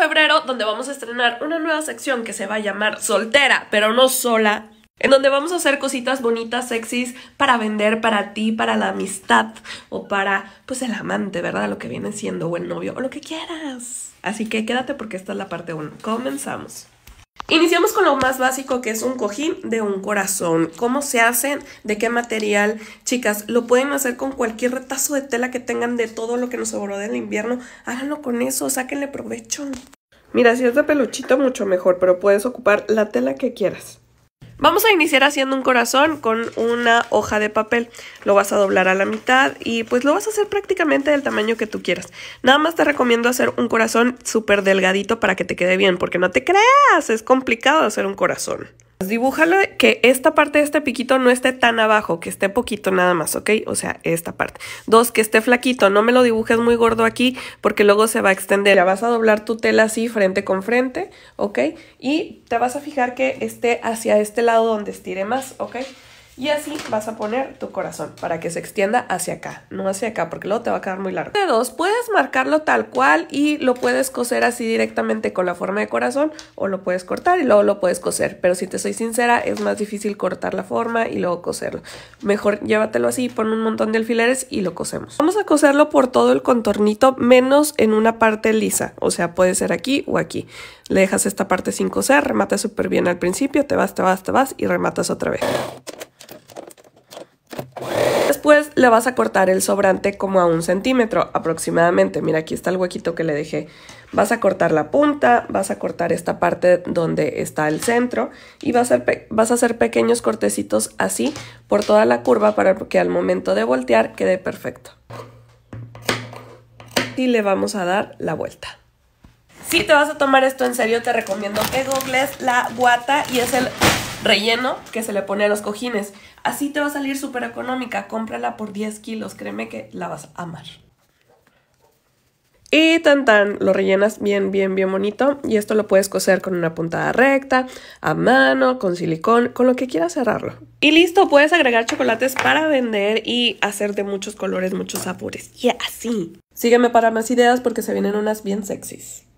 febrero, donde vamos a estrenar una nueva sección que se va a llamar Soltera, pero no sola, en donde vamos a hacer cositas bonitas, sexys, para vender para ti, para la amistad o para, pues, el amante, ¿verdad? Lo que viene siendo, o el novio, o lo que quieras. Así que quédate porque esta es la parte 1. Comenzamos. Iniciamos con lo más básico que es un cojín de un corazón. ¿Cómo se hacen? ¿De qué material? Chicas, lo pueden hacer con cualquier retazo de tela que tengan de todo lo que nos sobró del invierno. Háganlo con eso, sáquenle provecho. Mira, si es de peluchito mucho mejor, pero puedes ocupar la tela que quieras. Vamos a iniciar haciendo un corazón con una hoja de papel. Lo vas a doblar a la mitad y pues lo vas a hacer prácticamente del tamaño que tú quieras. Nada más te recomiendo hacer un corazón súper delgadito para que te quede bien, porque no te creas, es complicado hacer un corazón. Dibújalo que esta parte de este piquito no esté tan abajo, que esté poquito nada más, ¿ok? O sea, esta parte. Dos, que esté flaquito. No me lo dibujes muy gordo aquí porque luego se va a extender. Ya vas a doblar tu tela así frente con frente, ¿ok? Y te vas a fijar que esté hacia este lado donde estire más, ¿ok? Y así vas a poner tu corazón para que se extienda hacia acá, no hacia acá, porque luego te va a quedar muy largo. De dos, puedes marcarlo tal cual y lo puedes coser así directamente con la forma de corazón o lo puedes cortar y luego lo puedes coser. Pero si te soy sincera, es más difícil cortar la forma y luego coserlo. Mejor llévatelo así, pon un montón de alfileres y lo cosemos. Vamos a coserlo por todo el contornito, menos en una parte lisa. O sea, puede ser aquí o aquí. Le dejas esta parte sin coser, remata súper bien al principio, te vas, te vas, te vas y rematas otra vez. Pues le vas a cortar el sobrante como a un centímetro aproximadamente. Mira, aquí está el huequito que le dejé. Vas a cortar la punta, vas a cortar esta parte donde está el centro y vas a, hacer, vas a hacer pequeños cortecitos así por toda la curva para que al momento de voltear quede perfecto. Y le vamos a dar la vuelta. Si te vas a tomar esto en serio, te recomiendo que googles la guata y es el relleno que se le pone a los cojines. Así te va a salir súper económica. Cómprala por 10 kilos. Créeme que la vas a amar. Y tan tan, lo rellenas bien, bien, bien bonito. Y esto lo puedes coser con una puntada recta, a mano, con silicón, con lo que quieras cerrarlo. Y listo, puedes agregar chocolates para vender y hacer de muchos colores, muchos sabores. Y así. Sígueme para más ideas porque se vienen unas bien sexys.